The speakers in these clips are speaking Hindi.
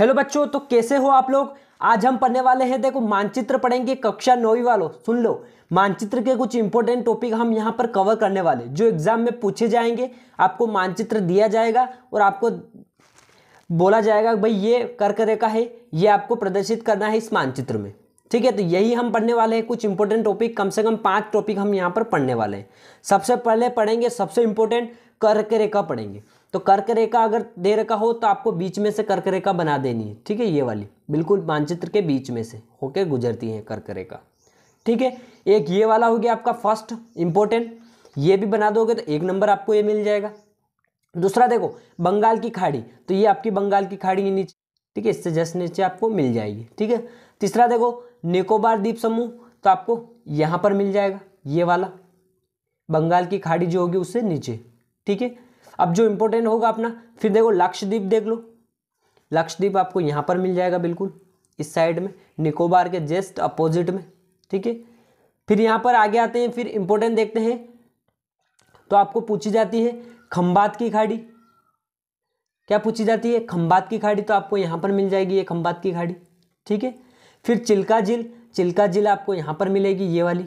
हेलो बच्चों तो कैसे हो आप लोग आज हम पढ़ने वाले हैं देखो मानचित्र पढ़ेंगे कक्षा नौवीं वालों सुन लो मानचित्र के कुछ इंपॉर्टेंट टॉपिक हम यहाँ पर कवर करने वाले जो एग्जाम में पूछे जाएंगे आपको मानचित्र दिया जाएगा और आपको बोला जाएगा भाई ये कर्क रेखा है ये आपको प्रदर्शित करना है इस मानचित्र में ठीक है तो यही हम पढ़ने वाले हैं कुछ इंपॉर्टेंट टॉपिक कम से कम पाँच टॉपिक हम यहाँ पर पढ़ने वाले हैं सबसे पहले पढ़ेंगे सबसे इंपॉर्टेंट कर्क रेखा पढ़ेंगे तो कर्क रेखा अगर दे रखा हो तो आपको बीच में से कर्क रेखा बना देनी है ठीक है ये वाली बिल्कुल मानचित्र के बीच में से होके गुजरती है कर्क रेखा ठीक है एक ये वाला हो गया आपका फर्स्ट इंपॉर्टेंट ये भी बना दोगे तो एक नंबर आपको ये मिल जाएगा दूसरा देखो बंगाल की खाड़ी तो ये आपकी बंगाल की खाड़ी नीचे ठीक है इससे जस्ट नीचे आपको मिल जाएगी ठीक है तीसरा देखो निकोबार द्वीप समूह तो आपको यहाँ पर मिल जाएगा ये वाला बंगाल की खाड़ी जो होगी उससे नीचे ठीक है अब जो इम्पोर्टेंट होगा अपना फिर देखो लक्षद्वीप देख लो लक्षद्वीप आपको यहाँ पर मिल जाएगा बिल्कुल इस साइड में निकोबार के जस्ट अपोजिट में ठीक है फिर यहाँ पर आगे आते हैं फिर इम्पोर्टेंट देखते हैं तो आपको पूछी जाती है खम्बात की खाड़ी क्या पूछी जाती है खम्बात की खाड़ी तो आपको यहाँ पर मिल जाएगी ये खम्बात की खाड़ी ठीक है फिर चिल्का झील चिल्का झील आपको यहाँ पर मिलेगी ये वाली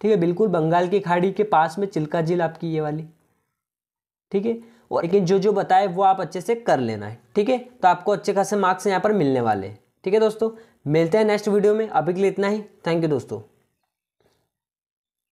ठीक है बिल्कुल बंगाल की खाड़ी के पास में चिल्का झील आपकी ये वाली ठीक है और लेकिन जो जो बताए वो आप अच्छे से कर लेना है ठीक है तो आपको अच्छे खासे मार्क्स यहाँ पर मिलने वाले हैं ठीक है दोस्तों मिलते हैं नेक्स्ट वीडियो में अभी के लिए इतना ही थैंक यू दोस्तों